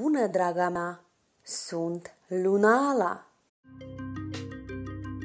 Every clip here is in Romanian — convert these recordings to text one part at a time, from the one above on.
bună, draga mea! Sunt Lunala!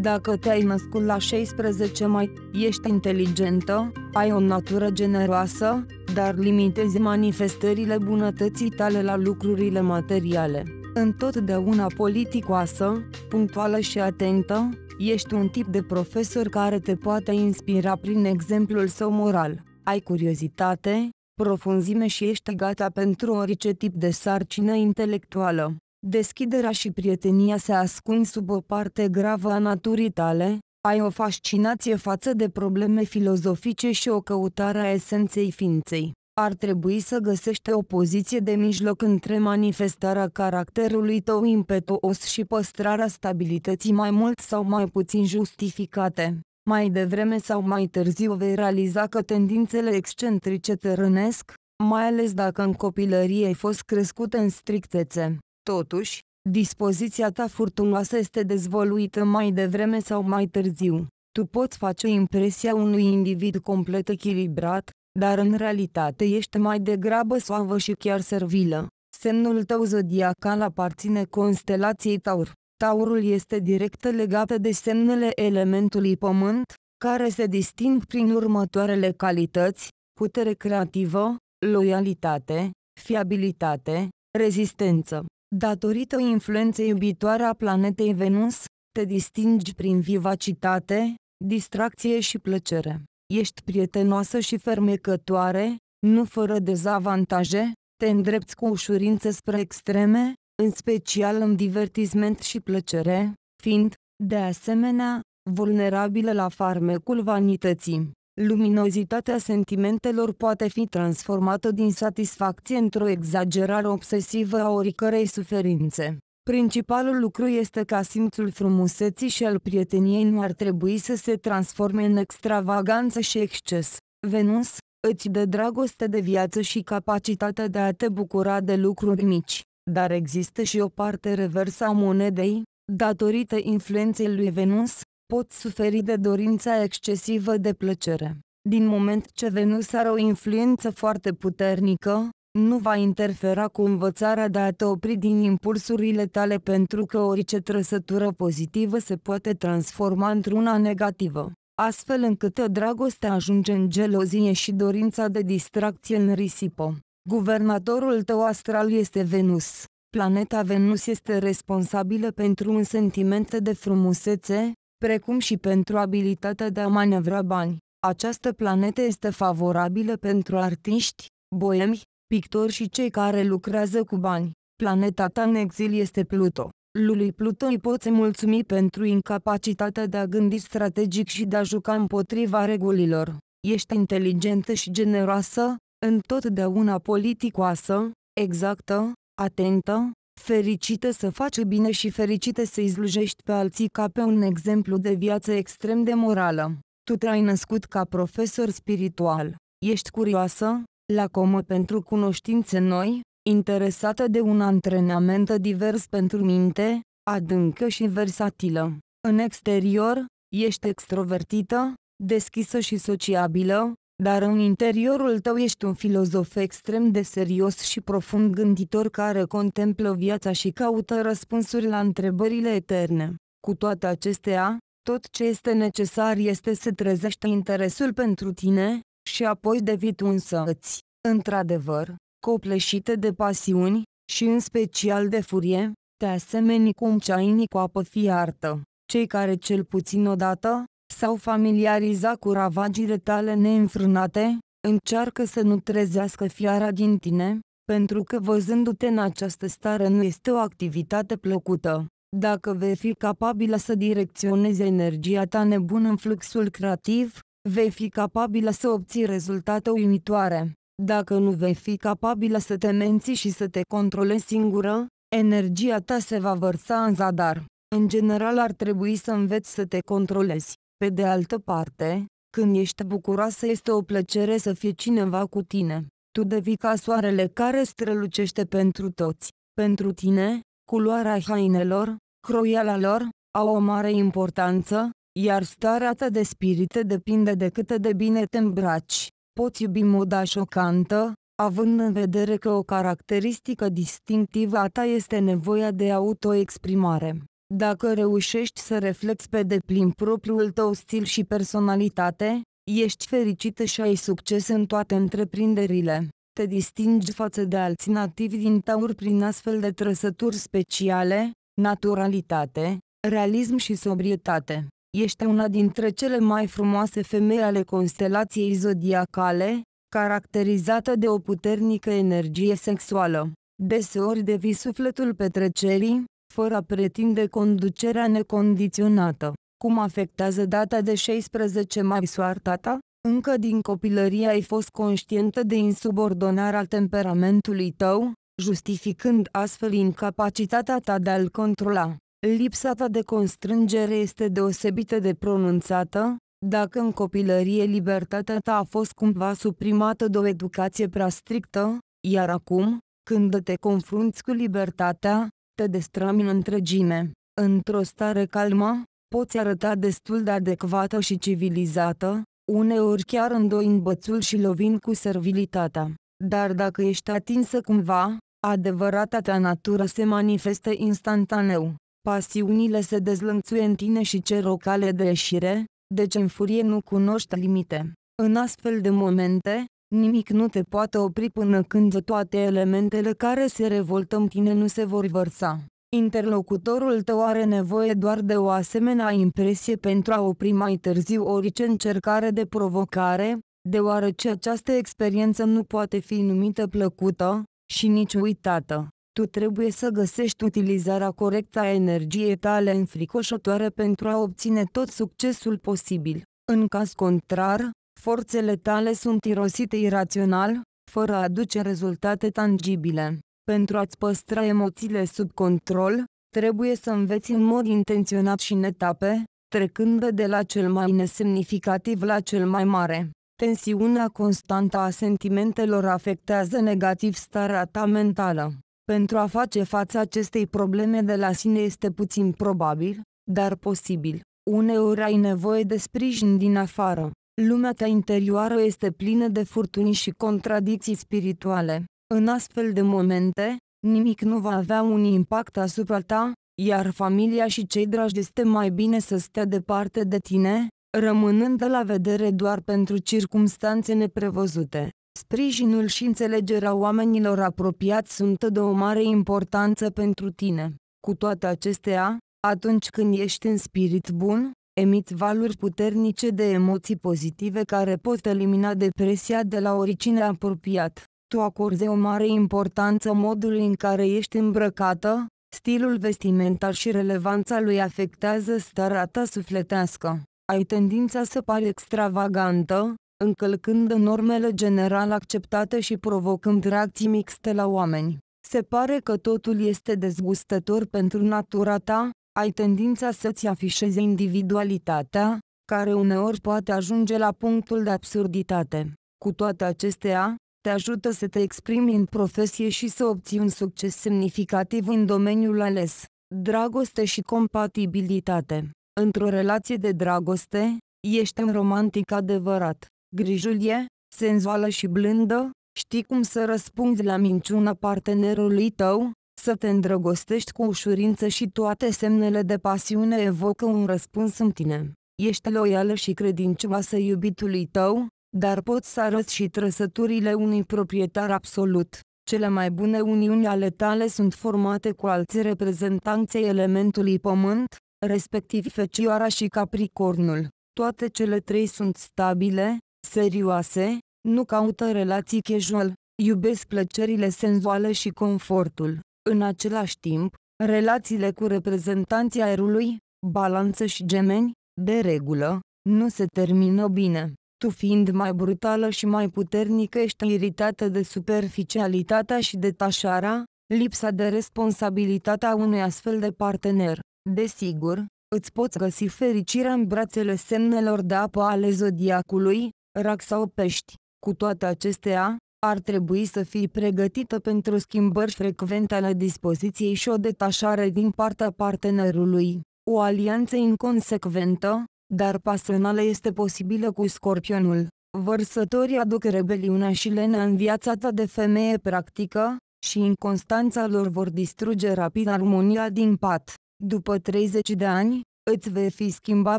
Dacă te-ai născut la 16 mai, ești inteligentă, ai o natură generoasă, dar limitezi manifestările bunătății tale la lucrurile materiale. Întotdeauna politicoasă, punctuală și atentă, ești un tip de profesor care te poate inspira prin exemplul său moral. Ai curiozitate, profunzime și ești gata pentru orice tip de sarcină intelectuală. Deschiderea și prietenia se ascund sub o parte gravă a naturii tale, ai o fascinație față de probleme filozofice și o căutare a esenței ființei. Ar trebui să găsești o poziție de mijloc între manifestarea caracterului tău impetuos și păstrarea stabilității mai mult sau mai puțin justificate. Mai devreme sau mai târziu vei realiza că tendințele excentrice te rănesc, mai ales dacă în copilărie ai fost crescut în strictețe. Totuși, dispoziția ta furtunoasă este dezvoluită mai devreme sau mai târziu. Tu poți face impresia unui individ complet echilibrat, dar în realitate ești mai degrabă soavă și chiar servilă. Semnul tău zodiacal aparține constelației Taur. Taurul este direct legată de semnele elementului pământ, care se disting prin următoarele calități, putere creativă, loialitate, fiabilitate, rezistență. Datorită influenței iubitoare a planetei Venus, te distingi prin vivacitate, distracție și plăcere. Ești prietenoasă și fermecătoare, nu fără dezavantaje, te îndrepți cu ușurință spre extreme, în special în divertisment și plăcere, fiind, de asemenea, vulnerabilă la farmecul vanității. Luminozitatea sentimentelor poate fi transformată din satisfacție într-o exagerare obsesivă a oricărei suferințe. Principalul lucru este ca simțul frumuseții și al prieteniei nu ar trebui să se transforme în extravaganță și exces. Venus, îți dă dragoste de viață și capacitatea de a te bucura de lucruri mici dar există și o parte reversă a monedei, datorită influenței lui Venus, pot suferi de dorința excesivă de plăcere. Din moment ce Venus are o influență foarte puternică, nu va interfera cu învățarea de a te opri din impulsurile tale pentru că orice trăsătură pozitivă se poate transforma într-una negativă, astfel încât dragostea ajunge în gelozie și dorința de distracție în risipă. Guvernatorul tău astral este Venus. Planeta Venus este responsabilă pentru un sentiment de frumusețe, precum și pentru abilitatea de a manevra bani. Această planetă este favorabilă pentru artiști, boemi, pictori și cei care lucrează cu bani. Planeta ta în exil este Pluto. Lui Pluto îi poți mulțumi pentru incapacitatea de a gândi strategic și de a juca împotriva regulilor. Ești inteligentă și generoasă, întotdeauna politicoasă, exactă, atentă, fericită să faci bine și fericită să-i slujești pe alții ca pe un exemplu de viață extrem de morală. Tu te-ai născut ca profesor spiritual, ești curioasă, lacomă pentru cunoștințe noi, interesată de un antrenament divers pentru minte, adâncă și versatilă. În exterior, ești extrovertită, deschisă și sociabilă, dar în interiorul tău ești un filozof extrem de serios și profund gânditor care contemplă viața și caută răspunsuri la întrebările eterne. Cu toate acestea, tot ce este necesar este să trezești interesul pentru tine, și apoi devii tu însăți, într-adevăr, copleșite de pasiuni, și în special de furie, te asemeni cu un ceainic cu apă fiartă. Cei care cel puțin odată, s-au familiarizat cu ravagile tale neînfrânate, încearcă să nu trezească fiara din tine, pentru că văzându-te în această stare nu este o activitate plăcută. Dacă vei fi capabilă să direcționezi energia ta nebună în fluxul creativ, vei fi capabilă să obții rezultate uimitoare. Dacă nu vei fi capabilă să te menții și să te controlezi singură, energia ta se va vărsa în zadar. În general ar trebui să înveți să te controlezi. Pe de altă parte, când ești bucuroasă este o plăcere să fie cineva cu tine. Tu devii ca soarele care strălucește pentru toți. Pentru tine, culoarea hainelor, croiala lor, au o mare importanță, iar starea ta de spirit depinde de cât de bine te îmbraci. Poți iubi moda șocantă, având în vedere că o caracteristică distinctivă a ta este nevoia de autoexprimare. Dacă reușești să reflexi pe deplin propriul tău stil și personalitate, ești fericită și ai succes în toate întreprinderile. Te distingi față de alții nativi din taur prin astfel de trăsături speciale, naturalitate, realism și sobrietate. Ești una dintre cele mai frumoase femei ale constelației zodiacale, caracterizată de o puternică energie sexuală. Deseori devii sufletul petrecerii, fără a pretinde conducerea necondiționată. Cum afectează data de 16 mai soarta ta? Încă din copilărie ai fost conștientă de insubordonarea temperamentului tău, justificând astfel incapacitatea ta de a-l controla. Lipsa ta de constrângere este deosebită de pronunțată, dacă în copilărie libertatea ta a fost cumva suprimată de o educație prea strictă, iar acum, când te confrunți cu libertatea, te destrami în întregime. Într-o stare calmă, poți arăta destul de adecvată și civilizată, uneori chiar îndoind bățul și lovind cu servilitatea. Dar dacă ești atinsă cumva, adevărata ta natură se manifestă instantaneu. Pasiunile se dezlănțuie în tine și cer o cale de ieșire, deci în furie nu cunoști limite. În astfel de momente, Nimic nu te poate opri până când toate elementele care se revoltă în tine nu se vor vărsa. Interlocutorul tău are nevoie doar de o asemenea impresie pentru a opri mai târziu orice încercare de provocare, deoarece această experiență nu poate fi numită plăcută și nici uitată. Tu trebuie să găsești utilizarea corectă a energiei tale înfricoșătoare pentru a obține tot succesul posibil. În caz contrar, forțele tale sunt irosite irațional, fără a aduce rezultate tangibile. Pentru a-ți păstra emoțiile sub control, trebuie să înveți în mod intenționat și în etape, trecând de la cel mai nesemnificativ la cel mai mare. Tensiunea constantă a sentimentelor afectează negativ starea ta mentală. Pentru a face față acestei probleme de la sine este puțin probabil, dar posibil. Uneori ai nevoie de sprijin din afară lumea ta interioară este plină de furtuni și contradicții spirituale. În astfel de momente, nimic nu va avea un impact asupra ta, iar familia și cei dragi este mai bine să stea departe de tine, rămânând la vedere doar pentru circumstanțe neprevăzute. Sprijinul și înțelegerea oamenilor apropiați sunt de o mare importanță pentru tine. Cu toate acestea, atunci când ești în spirit bun, emit valuri puternice de emoții pozitive care pot elimina depresia de la origine apropiat. Tu acorzi o mare importanță modului în care ești îmbrăcată, stilul vestimentar și relevanța lui afectează starea ta sufletească. Ai tendința să pari extravagantă, încălcând normele general acceptate și provocând reacții mixte la oameni. Se pare că totul este dezgustător pentru natura ta, ai tendința să-ți afișezi individualitatea, care uneori poate ajunge la punctul de absurditate. Cu toate acestea, te ajută să te exprimi în profesie și să obții un succes semnificativ în domeniul ales. Dragoste și compatibilitate. Într-o relație de dragoste, ești un romantic adevărat. Grijulie, senzuală și blândă, știi cum să răspunzi la minciuna partenerului tău, să te îndrăgostești cu ușurință și toate semnele de pasiune evocă un răspuns în tine. Ești loială și credincioasă iubitului tău, dar poți să arăți și trăsăturile unui proprietar absolut. Cele mai bune uniuni ale tale sunt formate cu alții reprezentanți elementului pământ, respectiv fecioara și capricornul. Toate cele trei sunt stabile, serioase, nu caută relații casual, iubesc plăcerile senzuale și confortul. În același timp, relațiile cu reprezentanții aerului, balanță și gemeni, de regulă, nu se termină bine. Tu fiind mai brutală și mai puternică ești iritată de superficialitatea și detașarea, lipsa de responsabilitatea unui astfel de partener. Desigur, îți poți găsi fericirea în brațele semnelor de apă ale zodiacului, rac sau pești. Cu toate acestea, ar trebui să fie pregătită pentru schimbări frecvente ale dispoziției și o detașare din partea partenerului. O alianță inconsecventă, dar pasională este posibilă cu scorpionul. Vărsătorii aduc rebeliunea și lenea în viața ta de femeie practică, și inconstanța lor vor distruge rapid armonia din pat. După 30 de ani, îți vei fi schimba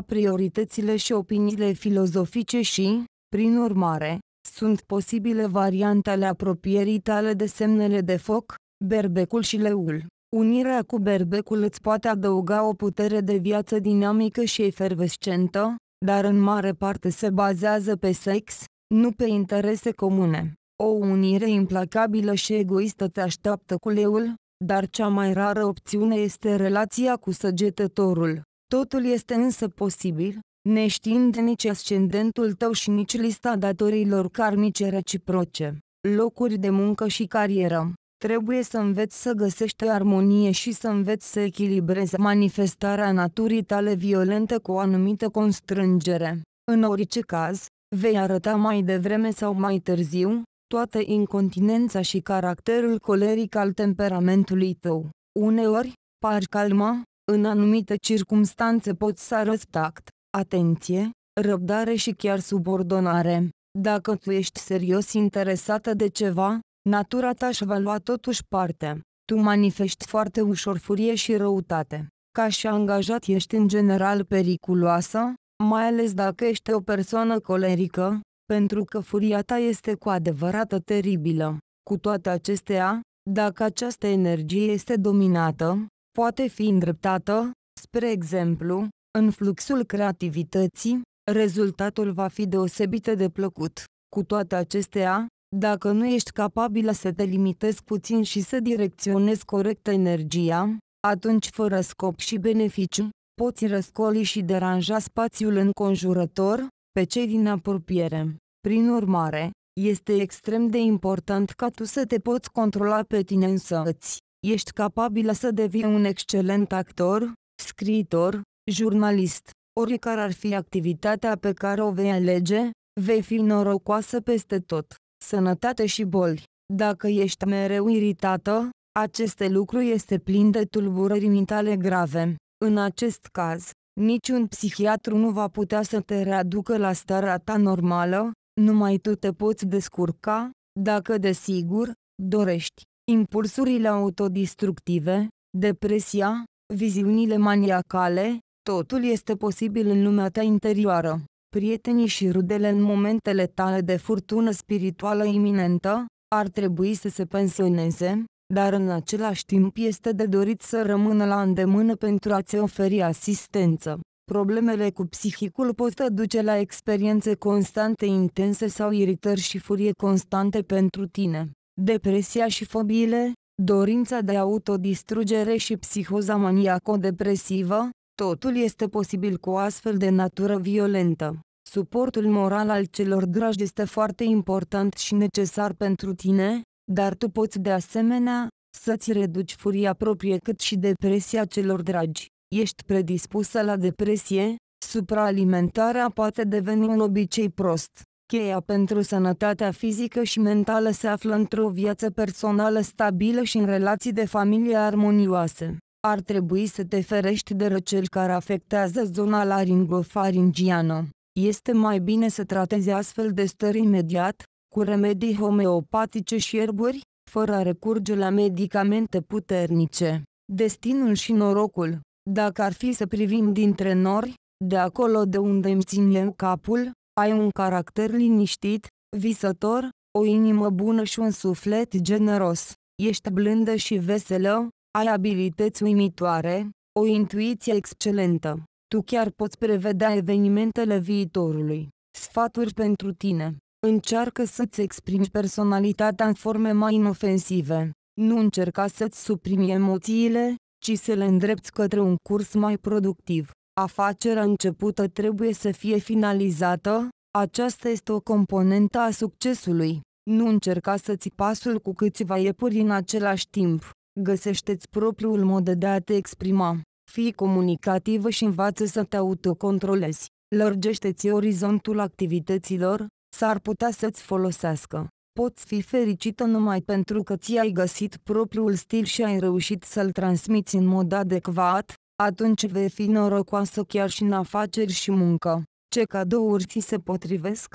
prioritățile și opiniile filozofice și, prin urmare, sunt posibile variante ale apropierii tale de semnele de foc, berbecul și leul. Unirea cu berbecul îți poate adăuga o putere de viață dinamică și efervescentă, dar în mare parte se bazează pe sex, nu pe interese comune. O unire implacabilă și egoistă te așteaptă cu leul, dar cea mai rară opțiune este relația cu săgetătorul. Totul este însă posibil, neștiind nici ascendentul tău și nici lista datorilor karmice reciproce, locuri de muncă și carieră. Trebuie să înveți să găsești armonie și să înveți să echilibrezi manifestarea naturii tale violente cu o anumită constrângere. În orice caz, vei arăta mai devreme sau mai târziu, toată incontinența și caracterul coleric al temperamentului tău. Uneori, par calma, în anumite circunstanțe poți să arăți tact, atenție, răbdare și chiar subordonare. Dacă tu ești serios interesată de ceva, natura ta își va lua totuși parte. Tu manifesti foarte ușor furie și răutate. Ca și angajat ești în general periculoasă, mai ales dacă ești o persoană colerică, pentru că furia ta este cu adevărat teribilă. Cu toate acestea, dacă această energie este dominată, poate fi îndreptată, spre exemplu, în fluxul creativității, rezultatul va fi deosebit de plăcut. Cu toate acestea, dacă nu ești capabilă să te limitezi puțin și să direcționezi corect energia, atunci fără scop și beneficiu, poți răscoli și deranja spațiul înconjurător, pe cei din apropiere. Prin urmare, este extrem de important ca tu să te poți controla pe tine însăți. Ești capabilă să devii un excelent actor, scriitor, jurnalist, oricare ar fi activitatea pe care o vei alege, vei fi norocoasă peste tot, sănătate și boli. Dacă ești mereu iritată, aceste lucru este plin de tulburări mentale grave. În acest caz, niciun psihiatru nu va putea să te readucă la starea ta normală, numai tu te poți descurca, dacă desigur, dorești. Impulsurile autodistructive, depresia, viziunile maniacale, Totul este posibil în lumea ta interioară. Prietenii și rudele în momentele tale de furtună spirituală iminentă, ar trebui să se pensioneze, dar în același timp este de dorit să rămână la îndemână pentru a-ți oferi asistență. Problemele cu psihicul pot duce la experiențe constante intense sau iritări și furie constante pentru tine. Depresia și fobiile, dorința de autodistrugere și psihoza maniaco-depresivă, Totul este posibil cu o astfel de natură violentă. Suportul moral al celor dragi este foarte important și necesar pentru tine, dar tu poți de asemenea să-ți reduci furia proprie cât și depresia celor dragi. Ești predispusă la depresie? Supraalimentarea poate deveni un obicei prost. Cheia pentru sănătatea fizică și mentală se află într-o viață personală stabilă și în relații de familie armonioase ar trebui să te ferești de răceli care afectează zona laringofaringiană. Este mai bine să tratezi astfel de stări imediat, cu remedii homeopatice și erburi, fără a recurge la medicamente puternice. Destinul și norocul, dacă ar fi să privim dintre nori, de acolo de unde îmi țin eu capul, ai un caracter liniștit, visător, o inimă bună și un suflet generos. Ești blândă și veselă, ai abilități uimitoare, o intuiție excelentă. Tu chiar poți prevedea evenimentele viitorului. Sfaturi pentru tine. Încearcă să-ți exprimi personalitatea în forme mai inofensive. Nu încerca să-ți suprimi emoțiile, ci să le îndrepți către un curs mai productiv. Afacerea începută trebuie să fie finalizată, aceasta este o componentă a succesului. Nu încerca să ți pasul cu câțiva iepuri în același timp. Găsește-ți propriul mod de a te exprima. Fii comunicativă și învață să te autocontrolezi. Lărgește-ți orizontul activităților, s-ar putea să-ți folosească. Poți fi fericită numai pentru că ți-ai găsit propriul stil și ai reușit să-l transmiți în mod adecvat, atunci vei fi norocoasă chiar și în afaceri și muncă. Ce cadouri ți se potrivesc?